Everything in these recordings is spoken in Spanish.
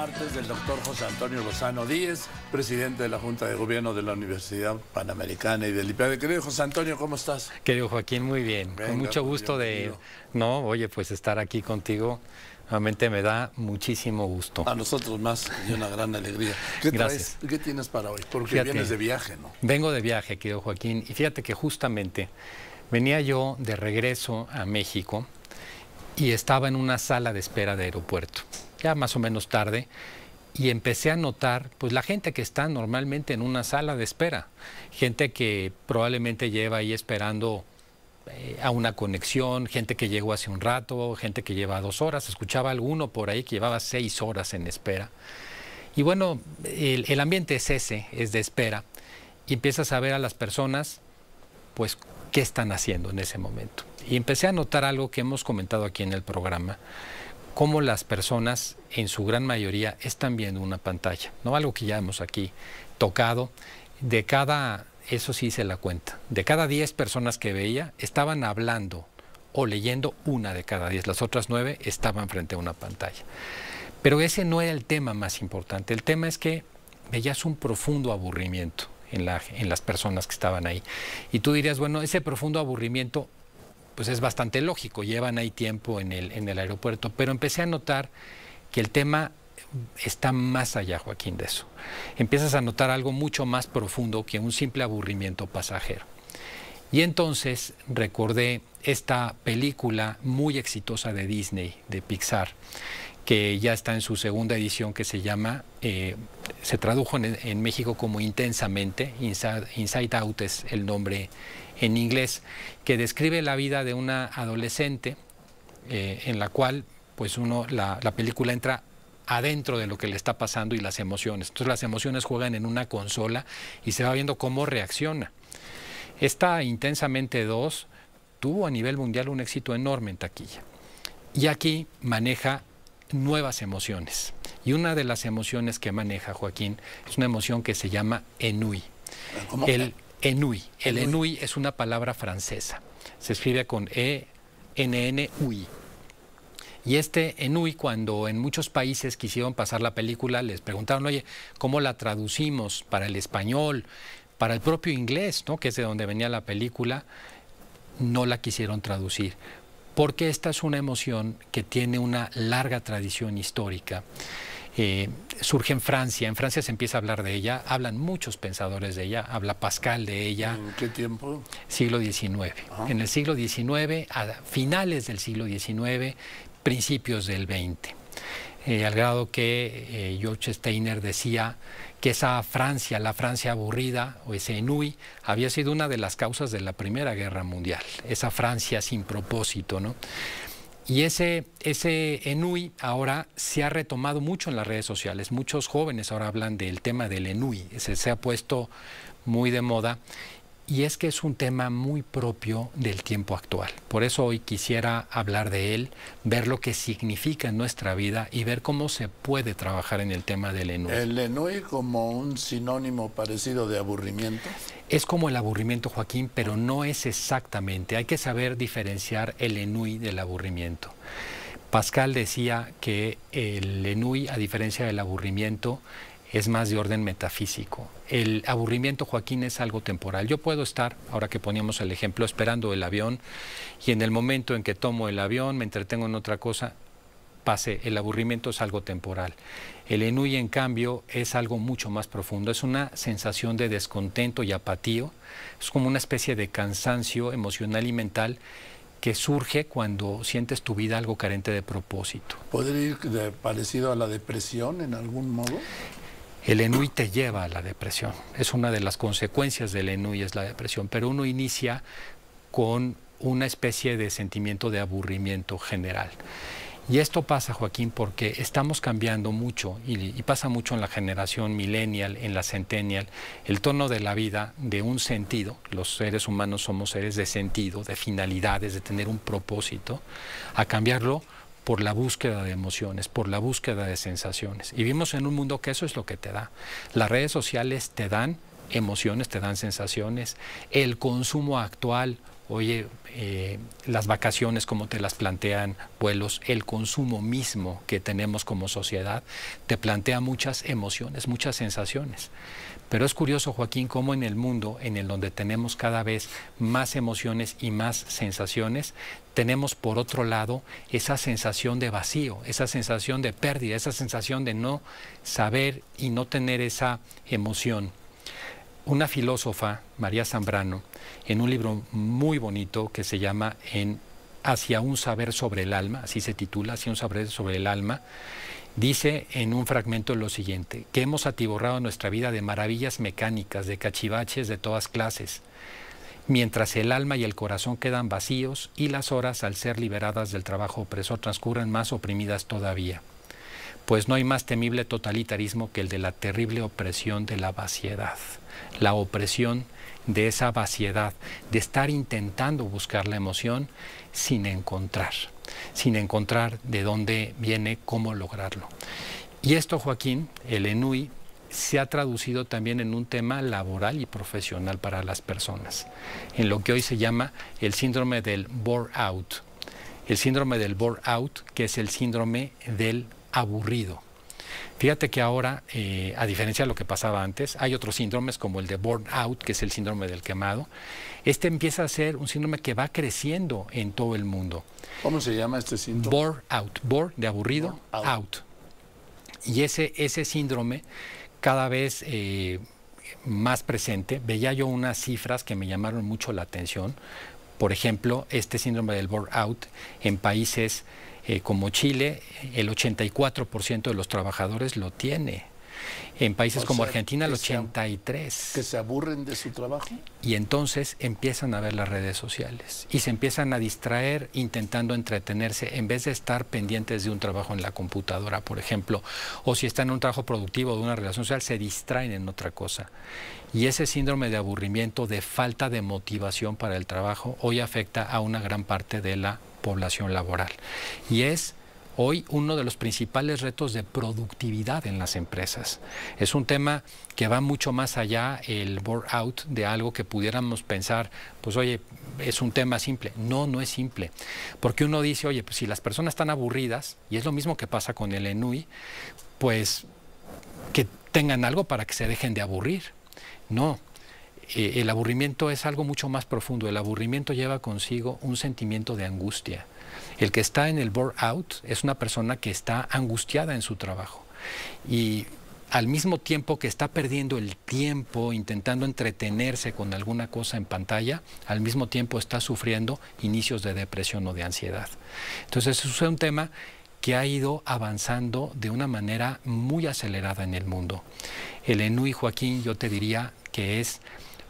martes del doctor José Antonio Lozano Díez, presidente de la Junta de Gobierno de la Universidad Panamericana y del IPAD. Querido José Antonio, ¿cómo estás? Querido Joaquín, muy bien. Con mucho gusto de, no, oye, pues estar aquí contigo realmente me da muchísimo gusto. A nosotros más y una gran alegría. ¿Qué Gracias. ¿Qué tienes para hoy? Porque vienes de viaje, ¿no? Vengo de viaje, querido Joaquín, y fíjate que justamente venía yo de regreso a México y estaba en una sala de espera de aeropuerto ya más o menos tarde, y empecé a notar pues la gente que está normalmente en una sala de espera, gente que probablemente lleva ahí esperando eh, a una conexión, gente que llegó hace un rato, gente que lleva dos horas, escuchaba alguno por ahí que llevaba seis horas en espera. Y bueno, el, el ambiente es ese, es de espera, y empiezas a ver a las personas pues qué están haciendo en ese momento. Y empecé a notar algo que hemos comentado aquí en el programa, cómo las personas en su gran mayoría están viendo una pantalla, ¿no? Algo que ya hemos aquí tocado. De cada, eso sí se la cuenta, de cada 10 personas que veía, estaban hablando o leyendo una de cada 10. Las otras 9 estaban frente a una pantalla. Pero ese no era el tema más importante. El tema es que veías un profundo aburrimiento en las personas que estaban ahí. Y tú dirías, bueno, ese profundo aburrimiento pues es bastante lógico, llevan ahí tiempo en el, en el aeropuerto, pero empecé a notar que el tema está más allá, Joaquín, de eso. Empiezas a notar algo mucho más profundo que un simple aburrimiento pasajero. Y entonces recordé esta película muy exitosa de Disney, de Pixar, que ya está en su segunda edición que se llama, eh, se tradujo en, México como Intensamente, Inside, Out es el nombre en inglés, que describe la vida de una adolescente eh, en la cual pues uno, la, la, película entra adentro de lo que le está pasando y las emociones. Entonces las emociones juegan en una consola y se va viendo cómo reacciona. Esta Intensamente 2 tuvo a nivel mundial un éxito enorme en taquilla. Y aquí maneja nuevas emociones. Y una de las emociones que maneja Joaquín es una emoción que se llama enui. El enui. El enui es una palabra francesa. Se escribe con E-N-N-U-I. Y este enui, cuando en muchos países quisieron pasar la película, les preguntaron, oye, ¿cómo la traducimos para el español, para el propio inglés, ¿no? que es de donde venía la película? No la quisieron traducir porque esta es una emoción que tiene una larga tradición histórica. Eh, surge en Francia, en Francia se empieza a hablar de ella, hablan muchos pensadores de ella, habla Pascal de ella. ¿En qué tiempo? Siglo XIX. En el siglo XIX, a finales del siglo XIX, principios del XX. Eh, al grado que eh, George Steiner decía que esa Francia, la Francia aburrida o ese Enui, había sido una de las causas de la Primera Guerra Mundial, esa Francia sin propósito, ¿no? Y ese, ese ENUI ahora se ha retomado mucho en las redes sociales. Muchos jóvenes ahora hablan del tema del ENUI. se ha puesto muy de moda y es que es un tema muy propio del tiempo actual. Por eso hoy quisiera hablar de él, ver lo que significa en nuestra vida y ver cómo se puede trabajar en el tema del ENUI. ¿El ENUI como un sinónimo parecido de aburrimiento? Es como el aburrimiento, Joaquín, pero no es exactamente. Hay que saber diferenciar el ENUI del aburrimiento. Pascal decía que el ENUI, a diferencia del aburrimiento, es más de orden metafísico. El aburrimiento, Joaquín, es algo temporal. Yo puedo estar, ahora que poníamos el ejemplo, esperando el avión y en el momento en que tomo el avión me entretengo en otra cosa, pase, el aburrimiento es algo temporal. El enui, en cambio, es algo mucho más profundo, es una sensación de descontento y apatío, es como una especie de cansancio emocional y mental que surge cuando sientes tu vida algo carente de propósito. ¿Podría ir parecido a la depresión en algún modo? El ENUI te lleva a la depresión. Es una de las consecuencias del ENUI es la depresión, pero uno inicia con una especie de sentimiento de aburrimiento general. Y esto pasa, Joaquín, porque estamos cambiando mucho y, y, pasa mucho en la generación millennial, en la centennial, el tono de la vida de un sentido. Los seres humanos somos seres de sentido, de finalidades, de tener un propósito, a cambiarlo por la búsqueda de emociones, por la búsqueda de sensaciones. Y vimos en un mundo que eso es lo que te da. Las redes sociales te dan emociones, te dan sensaciones. El consumo actual oye, eh, las vacaciones como te las plantean vuelos, el consumo mismo que tenemos como sociedad, te plantea muchas emociones, muchas sensaciones. Pero es curioso, Joaquín, cómo en el mundo en el donde tenemos cada vez más emociones y más sensaciones, tenemos por otro lado esa sensación de vacío, esa sensación de pérdida, esa sensación de no saber y no tener esa emoción una filósofa, María Zambrano, en un libro muy bonito que se llama en Hacia un saber sobre el alma, así se titula, Hacia un saber sobre el alma, dice en un fragmento lo siguiente, que hemos atiborrado nuestra vida de maravillas mecánicas, de cachivaches de todas clases, mientras el alma y el corazón quedan vacíos y las horas, al ser liberadas del trabajo opresor, transcurren más oprimidas todavía pues no hay más temible totalitarismo que el de la terrible opresión de la vaciedad, la opresión de esa vaciedad, de estar intentando buscar la emoción sin encontrar, sin encontrar de dónde viene, cómo lograrlo. Y esto, Joaquín, el ENUI, se ha traducido también en un tema laboral y profesional para las personas, en lo que hoy se llama el síndrome del bore out. El síndrome del bore out, que es el síndrome del aburrido. Fíjate que ahora, eh, a diferencia de lo que pasaba antes, hay otros síndromes como el de burnout, que es el síndrome del quemado. Este empieza a ser un síndrome que va creciendo en todo el mundo. ¿Cómo se llama este síndrome? Burnout, de aburrido, out. Y ese, ese síndrome cada vez eh, más presente. Veía yo unas cifras que me llamaron mucho la atención. Por ejemplo, este síndrome del burnout en países eh, como Chile, el 84% de los trabajadores lo tiene. En países como Argentina, el 83. que se aburren de su trabajo. Y entonces empiezan a ver las redes sociales y se empiezan a distraer intentando entretenerse en vez de estar pendientes de un trabajo en la computadora, por ejemplo, o si están en un trabajo productivo o de una relación social, se distraen en otra cosa. Y ese síndrome de aburrimiento, de falta de motivación para el trabajo, hoy afecta a una gran parte de la población laboral. Y es hoy uno de los principales retos de productividad en las empresas. Es un tema que va mucho más allá el bore out de algo que pudiéramos pensar, pues oye, es un tema simple. No, no es simple. Porque uno dice, oye, pues si las personas están aburridas, y es lo mismo que pasa con el ENUI, pues que tengan algo para que se dejen de aburrir. No, eh, el aburrimiento es algo mucho más profundo. El aburrimiento lleva consigo un sentimiento de angustia. El que está en el burnout out es una persona que está angustiada en su trabajo. Y al mismo tiempo que está perdiendo el tiempo intentando entretenerse con alguna cosa en pantalla, al mismo tiempo está sufriendo inicios de depresión o de ansiedad. Entonces, eso es un tema que ha ido avanzando de una manera muy acelerada en el mundo. El Enui Joaquín, yo te diría que es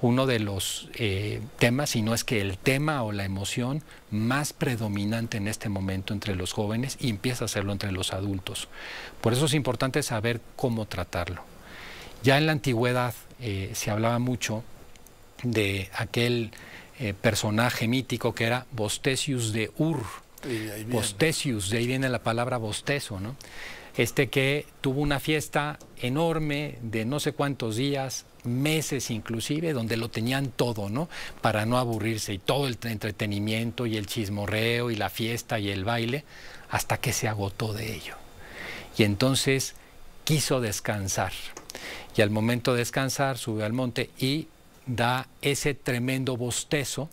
uno de los eh, temas, si no es que el tema o la emoción más predominante en este momento entre los jóvenes empieza a serlo entre los adultos. Por eso es importante saber cómo tratarlo. Ya en la antigüedad eh, se hablaba mucho de aquel eh, personaje mítico que era Bostesius de Ur. Bostesius, de ahí viene la palabra bostezo, ¿no? Este que tuvo una fiesta enorme de no sé cuántos días, meses inclusive, donde lo tenían todo, ¿no? Para no aburrirse y todo el entretenimiento y el chismorreo y la fiesta y el baile, hasta que se agotó de ello. Y entonces quiso descansar. Y al momento de descansar sube al monte y da ese tremendo bostezo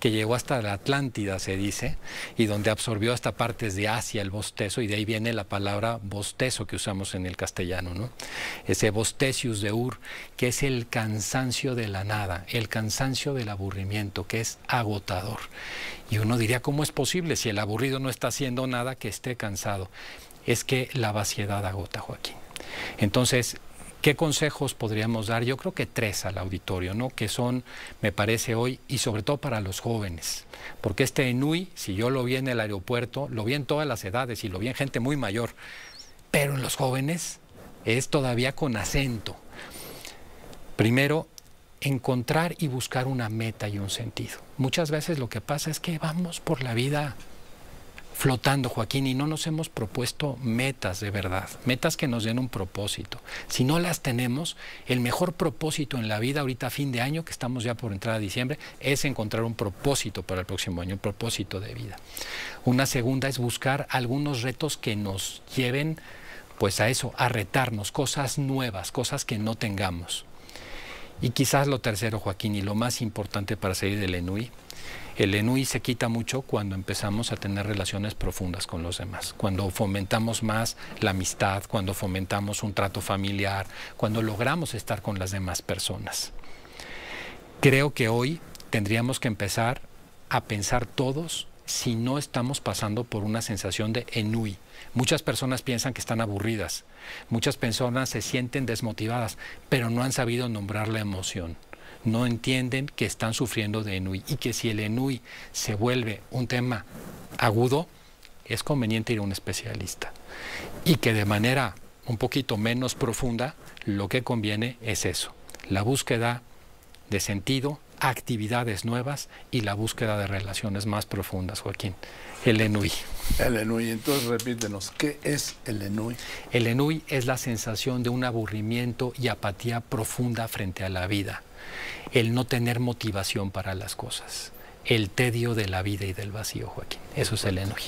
que llegó hasta la Atlántida, se dice, y donde absorbió hasta partes de Asia el bostezo, y de ahí viene la palabra bostezo que usamos en el castellano, ¿no? Ese bostecius de Ur, que es el cansancio de la nada, el cansancio del aburrimiento, que es agotador. Y uno diría, ¿cómo es posible si el aburrido no está haciendo nada que esté cansado? Es que la vaciedad agota, Joaquín. Entonces, ¿Qué consejos podríamos dar? Yo creo que tres al auditorio, ¿no? Que son, me parece hoy, y sobre todo para los jóvenes. Porque este ENUI, si yo lo vi en el aeropuerto, lo vi en todas las edades y lo vi en gente muy mayor, pero en los jóvenes es todavía con acento. Primero, encontrar y buscar una meta y un sentido. Muchas veces lo que pasa es que vamos por la vida flotando, Joaquín, y no nos hemos propuesto metas de verdad, metas que nos den un propósito. Si no las tenemos, el mejor propósito en la vida ahorita a fin de año, que estamos ya por entrar a diciembre, es encontrar un propósito para el próximo año, un propósito de vida. Una segunda es buscar algunos retos que nos lleven pues a eso, a retarnos, cosas nuevas, cosas que no tengamos. Y quizás lo tercero, Joaquín, y lo más importante para salir del ENUI, el ENUI se quita mucho cuando empezamos a tener relaciones profundas con los demás, cuando fomentamos más la amistad, cuando fomentamos un trato familiar, cuando logramos estar con las demás personas. Creo que hoy tendríamos que empezar a pensar todos si no estamos pasando por una sensación de enui. Muchas personas piensan que están aburridas, muchas personas se sienten desmotivadas, pero no han sabido nombrar la emoción. No entienden que están sufriendo de enui y que si el enui se vuelve un tema agudo, es conveniente ir a un especialista. Y que de manera un poquito menos profunda, lo que conviene es eso, la búsqueda de sentido actividades nuevas y la búsqueda de relaciones más profundas, Joaquín. El ENUI. El ENUI, entonces repítenos, ¿qué es el ENUI? El ENUI es la sensación de un aburrimiento y apatía profunda frente a la vida, el no tener motivación para las cosas, el tedio de la vida y del vacío, Joaquín. Eso es el ENUI.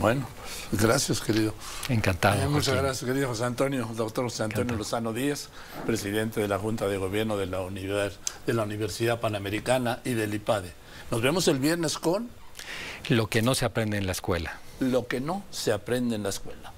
Bueno, Gracias, querido. Encantado. Eh, muchas gracias, querido José Antonio, doctor José Antonio Lozano Díez, presidente de la Junta de Gobierno de la, de la Universidad Panamericana y del IPADE. Nos vemos el viernes con... Lo que no se aprende en la escuela. Lo que no se aprende en la escuela.